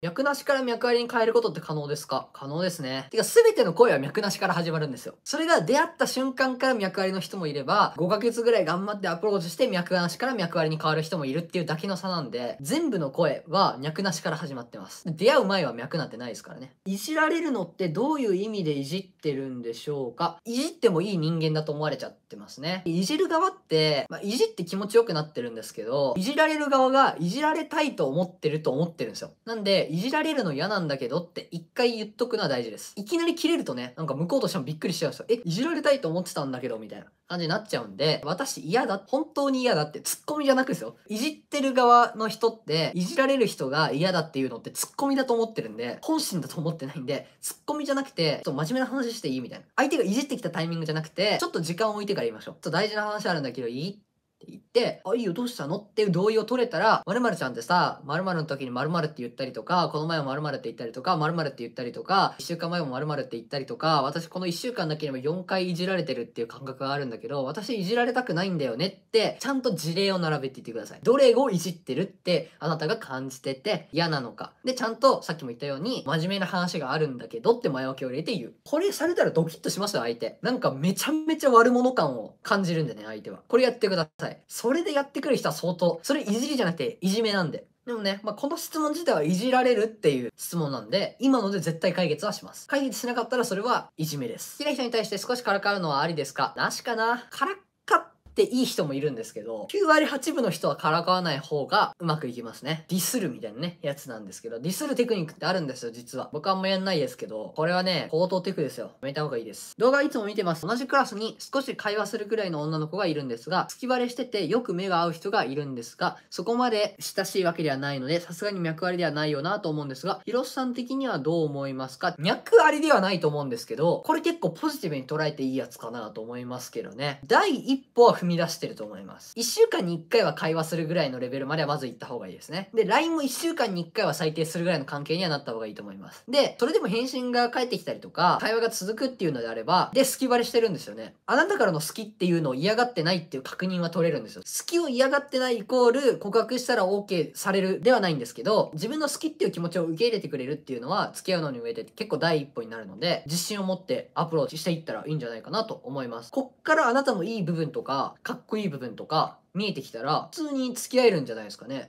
脈なしから脈ありに変えることって可能ですか可能ですね。てか、すべての声は脈なしから始まるんですよ。それが出会った瞬間から脈ありの人もいれば、5ヶ月ぐらい頑張ってアプローチして脈なしから脈ありに変わる人もいるっていうだけの差なんで、全部の声は脈なしから始まってます。出会う前は脈なんてないですからね。いじられるのってどういう意味でいじってるんでしょうかいじってもいい人間だと思われちゃってますね。いじる側って、まあ、いじって気持ちよくなってるんですけど、いじられる側がいじられたいと思ってると思ってるんですよ。なんで、いじられるの嫌なんだけどって一回言っとくのは大事です。いきなり切れるとね、なんか向こうとしてもびっくりしちゃうんですよ。え、いじられたいと思ってたんだけど、みたいな感じになっちゃうんで、私嫌だ、本当に嫌だって、ツッコミじゃなくですよ。いじってる側の人って、いじられる人が嫌だっていうのってツッコミだと思ってるんで、本心だと思ってないんで、ツッコミじゃなくて、ちょっと真面目な話していいみたいな。相手がいじってきたタイミングじゃなくて、ちょっと時間を置いてから言いましょう。ちょっと大事な話あるんだけどいいって言って、あ、いいよ、どうしたのっていう同意を取れたら、〇〇ちゃんってさ、〇〇の時に〇〇って言ったりとか、この前も〇〇って言ったりとか、〇〇って言ったりとか、1週間前も〇〇って言ったりとか、私この1週間だけでも4回いじられてるっていう感覚があるんだけど、私いじられたくないんだよねって、ちゃんと事例を並べていってください。どれをいじってるってあなたが感じてて嫌なのか。で、ちゃんとさっきも言ったように、真面目な話があるんだけどって前置きを入れて言う。これされたらドキッとしますよ、相手。なんかめちゃめちゃ悪者感を感じるんでね、相手は。これやってください。さい。それでやってくる人は相当。それいじりじゃなくて、いじめなんで。でもね、まあ、この質問自体はいじられるっていう質問なんで、今ので絶対解決はします。解決しなかったらそれはいじめです。好きな人に対して少しからかうのはありですかなしかなからていい人もいるんですけど、9割8分の人はからかわない方がうまくいきますね。ディスるみたいなね、やつなんですけど、ディスるテクニックってあるんですよ、実は。僕はあんまやんないですけど、これはね、高等テクですよ。やめた方がいいです。動画いつも見てます。同じクラスに少し会話するくらいの女の子がいるんですが、月バレしててよく目が合う人がいるんですが、そこまで親しいわけではないので、さすがに脈ありではないよなと思うんですが、ヒロさん的にはどう思いますか脈ありではないと思うんですけど、これ結構ポジティブに捉えていいやつかなと思いますけどね。第一歩は踏み出してると思います。1週間に1回は会話するぐらいのレベルまではまず行った方がいいですね。で、LINE も1週間に1回は最低するぐらいの関係にはなった方がいいと思います。で、それでも返信が返ってきたりとか、会話が続くっていうのであれば、で、好きバレしてるんですよね。あなたからの好きっていうのを嫌がってないっていう確認は取れるんですよ。好きを嫌がってないイコール告白したら OK されるではないんですけど、自分の好きっていう気持ちを受け入れてくれるっていうのは、付き合うのに上で結構第一歩になるので、自信を持ってアプローチしていったらいいんじゃないかなと思います。こっからあなたのいい部分とか、かっこいい部分とか見えてきたら普通に付き合えるんじゃないですかね。